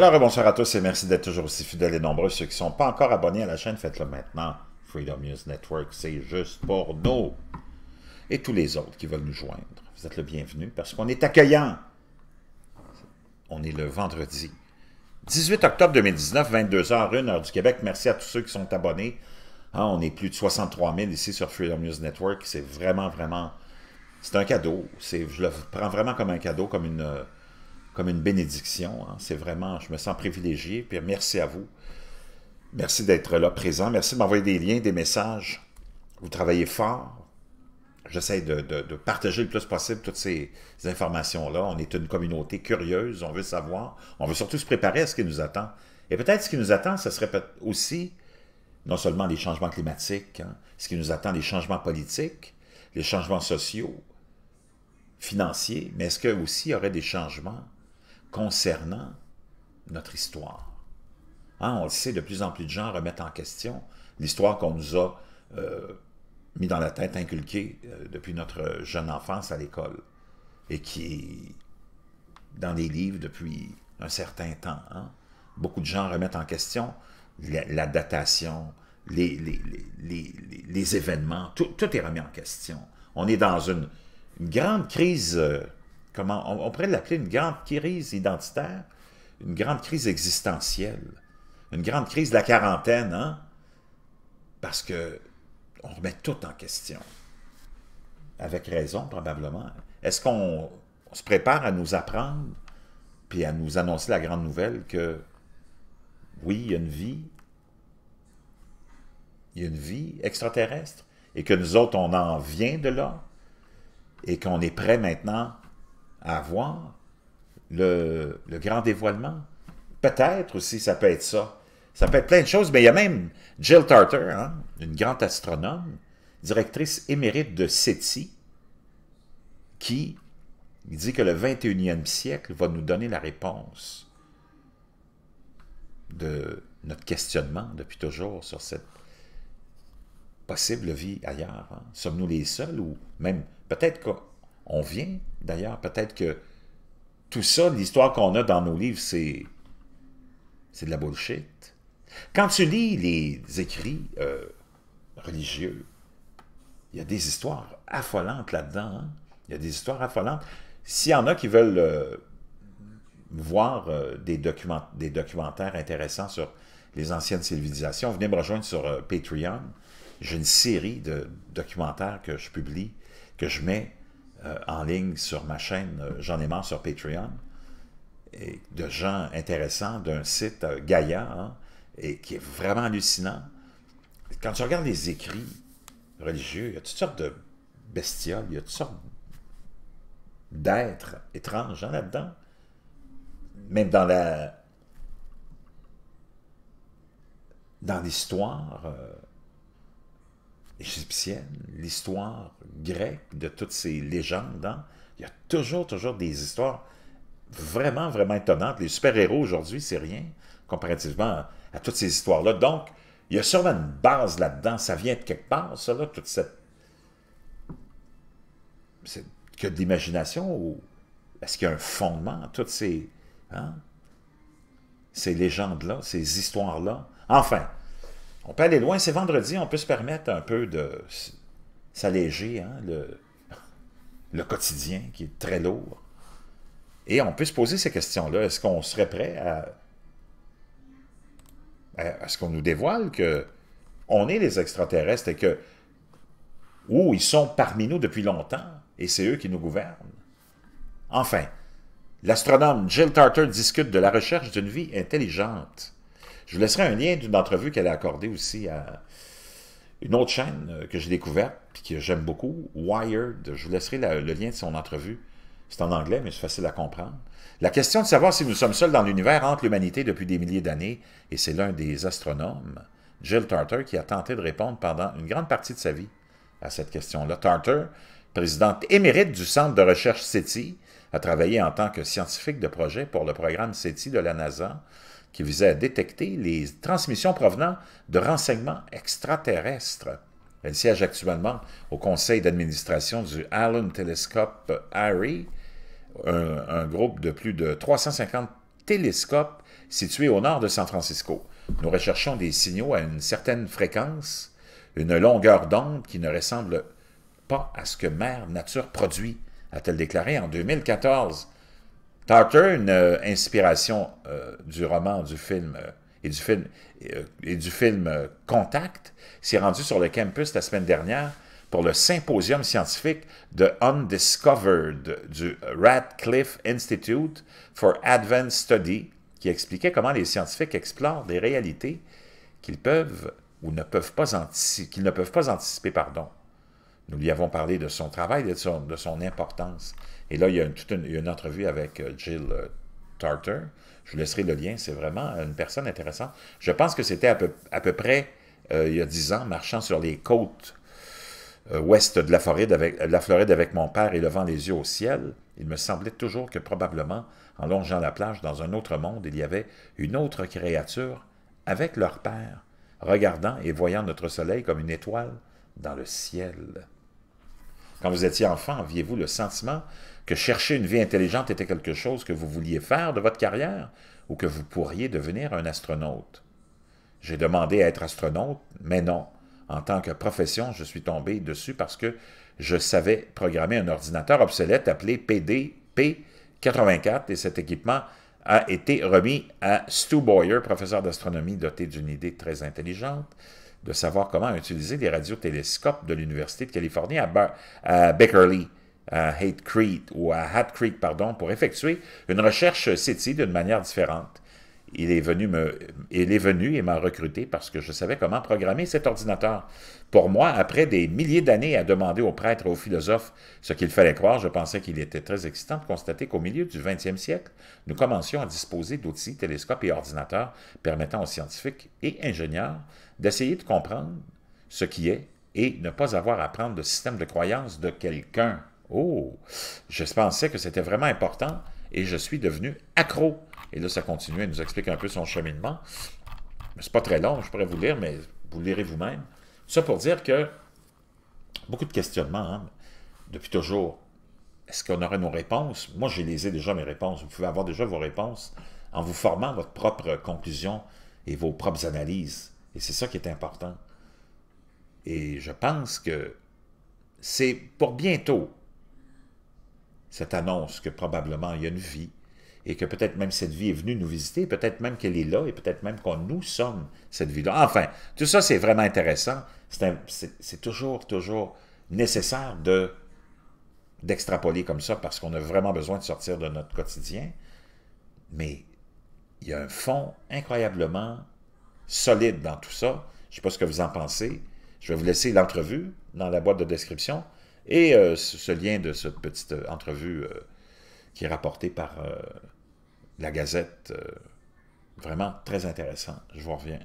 Alors, bonsoir à tous et merci d'être toujours aussi fidèles et nombreux. Ceux qui ne sont pas encore abonnés à la chaîne, faites-le maintenant. Freedom News Network, c'est juste pour nous et tous les autres qui veulent nous joindre. Vous êtes le bienvenu parce qu'on est accueillant. On est le vendredi 18 octobre 2019, 22h, 1 h du Québec. Merci à tous ceux qui sont abonnés. Hein, on est plus de 63 000 ici sur Freedom News Network. C'est vraiment, vraiment... C'est un cadeau. Je le prends vraiment comme un cadeau, comme une comme une bénédiction. Hein. C'est vraiment, je me sens privilégié. Puis merci à vous. Merci d'être là présent. Merci de m'envoyer des liens, des messages. Vous travaillez fort. J'essaie de, partager le plus possible toutes ces, informations-là. On est une communauté curieuse, on veut savoir. On veut surtout se préparer à ce qui nous attend. Et peut-être ce qui nous attend, ce serait aussi non seulement les changements climatiques, hein, ce qui nous attend, les changements politiques, les changements sociaux, financiers, mais est-ce qu'il y aurait des changements concernant notre histoire. Hein, on le sait, de plus en plus de gens remettent en question l'histoire qu'on nous a euh, mis dans la tête, inculquée euh, depuis notre jeune enfance à l'école, et qui est dans les livres depuis un certain temps. Hein. Beaucoup de gens remettent en question la, datation, les, événements, tout, est remis en question. On est dans une, une grande crise euh, on, pourrait l'appeler une grande crise identitaire, une grande crise existentielle, une grande crise de la quarantaine, hein? parce que on remet tout en question. Avec raison, probablement. Est-ce qu'on se prépare à nous apprendre puis à nous annoncer la grande nouvelle que, oui, il y a une vie, il y a une vie extraterrestre, et que nous autres, on en vient de là, et qu'on est prêt maintenant à le, grand dévoilement. Peut-être aussi, ça peut être ça. Ça peut être plein de choses, mais il y a même Jill Tarter, hein, une grande astronome, directrice émérite de SETI, qui dit que le 21e siècle va nous donner la réponse de notre questionnement depuis toujours sur cette possible vie ailleurs. Hein. Sommes-nous les seuls ou même peut-être on vient d'ailleurs. Peut-être que tout ça, l'histoire qu'on a dans nos livres, c'est c'est de la bullshit. Quand tu lis les écrits euh, religieux, il y a des histoires affolantes là-dedans. Hein. Il y a des histoires affolantes. S'il y en a qui veulent euh, voir euh, des, documentaires intéressants sur les anciennes civilisations, venez me rejoindre sur Patreon. J'ai une série de documentaires que je publie, que je mets euh, en ligne sur ma chaîne euh, J'en ai marre sur Patreon, et de gens intéressants d'un site euh, Gaïa, hein, et qui est vraiment hallucinant. Quand tu regardes les écrits religieux, il y a toutes sortes de bestioles, il y a toutes sortes d'êtres étranges hein, là-dedans. Même dans la dans l'histoire, égyptienne, l'histoire grecque, de toutes ces légendes. Hein. Il y a toujours, toujours des histoires vraiment, vraiment étonnantes. Les super-héros aujourd'hui, c'est rien comparativement à, toutes ces histoires-là. Donc, il y a sûrement une base là-dedans. Ça vient de quelque part, ça, là, toute cette... c'est que d'imagination ou... Est-ce qu'il y a un fondement à toutes ces... Hein, ces légendes-là, ces histoires-là. Enfin, on peut aller loin. C'est vendredi, on peut se permettre un peu de s'alléger, hein, le, quotidien qui est très lourd. Et on peut se poser ces questions-là. Est-ce qu'on serait prêt à... est ce qu'on nous dévoile que on est les extraterrestres et que... Ou ils sont parmi nous depuis longtemps et c'est eux qui nous gouvernent. Enfin, l'astronome Jill Tarter discute de la recherche d'une vie intelligente. Je vous laisserai un lien d'une entrevue qu'elle a accordée aussi à une autre chaîne euh, que j'ai découverte et que j'aime beaucoup, Wired. Je vous laisserai le lien de son entrevue. C'est en anglais, mais c'est facile à comprendre. La question de savoir si nous sommes seuls dans l'univers entre l'humanité depuis des milliers d'années, et c'est l'un des astronomes, Jill Tarter, qui a tenté de répondre pendant une grande partie de sa vie à cette question-là. Tarter, présidente émérite du Centre de recherche SETI, a travaillé en tant que scientifique de projet pour le programme SETI de la NASA, qui visait à détecter les transmissions provenant de renseignements extraterrestres. Elle siège actuellement au conseil d'administration du Allen Telescope ARRI, un, groupe de plus de 350 télescopes situés au nord de San Francisco. Nous recherchons des signaux à une certaine fréquence, une longueur d'onde qui ne ressemble pas à ce que Mère Nature produit, a-t-elle déclaré en 2014 Tarter, une euh, inspiration euh, du roman, du film euh, et du film, et du film Contact, s'est rendu sur le campus la semaine dernière pour le symposium scientifique de Undiscovered du Radcliffe Institute for Advanced Study, qui expliquait comment les scientifiques explorent des réalités qu'ils peuvent ou ne peuvent pas, qu'ils ne peuvent pas anticiper. Pardon. Nous lui avons parlé de son travail, de son, de son importance. Et là, il y a une, toute une, entrevue avec euh, Jill euh, Tarter. Je vous laisserai le lien. C'est vraiment une personne intéressante. Je pense que c'était à peu, près, euh, il y a dix ans, marchant sur les côtes ouest de la, Floride avec, de la Floride avec mon père et levant les yeux au ciel, il me semblait toujours que probablement, en longeant la plage dans un autre monde, il y avait une autre créature avec leur père, regardant et voyant notre soleil comme une étoile dans le ciel. Quand vous étiez enfant, aviez-vous le sentiment que chercher une vie intelligente était quelque chose que vous vouliez faire de votre carrière ou que vous pourriez devenir un astronaute? J'ai demandé à être astronaute, mais non. En tant que profession, je suis tombé dessus parce que je savais programmer un ordinateur obsolète appelé PDP-84 et cet équipement a été remis à Stu Boyer, professeur d'astronomie doté d'une idée très intelligente de savoir comment utiliser des radiotélescopes de l'Université de Californie à, Berkeley, à Creek ou à Hat Creek, pardon, pour effectuer une recherche SETI d'une manière différente il est venu me, il est venu et m'a recruté parce que je savais comment programmer cet ordinateur. Pour moi, après des milliers d'années à demander aux prêtres et aux philosophes ce qu'il fallait croire, je pensais qu'il était très excitant de constater qu'au milieu du 20e siècle, nous commencions à disposer d'outils, télescopes et ordinateurs permettant aux scientifiques et ingénieurs d'essayer de comprendre ce qui est et ne pas avoir à prendre le système de croyance de quelqu'un. Oh, je pensais que c'était vraiment important et je suis devenu accro et là, ça continue. Elle nous explique un peu son cheminement. C'est pas très long, je pourrais vous lire, mais vous lirez vous-même. Ça pour dire que beaucoup de questionnements hein, depuis toujours. Est-ce qu'on aurait nos réponses? Moi, j'ai les déjà, mes réponses. Vous pouvez avoir déjà vos réponses en vous formant votre propre conclusion et vos propres analyses. Et c'est ça qui est important. Et je pense que c'est pour bientôt cette annonce que probablement il y a une vie et que peut-être même cette vie est venue nous visiter, peut-être même qu'elle est là, et peut-être même qu'on nous sommes cette vie-là. Enfin, tout ça, c'est vraiment intéressant. C'est toujours, toujours nécessaire de d'extrapoler comme ça, parce qu'on a vraiment besoin de sortir de notre quotidien. Mais il y a un fond incroyablement solide dans tout ça. Je ne sais pas ce que vous en pensez. Je vais vous laisser l'entrevue dans la boîte de description et euh, ce lien de cette petite euh, entrevue euh, qui est rapportée par la Gazette, euh, vraiment très intéressant. Je vous reviens.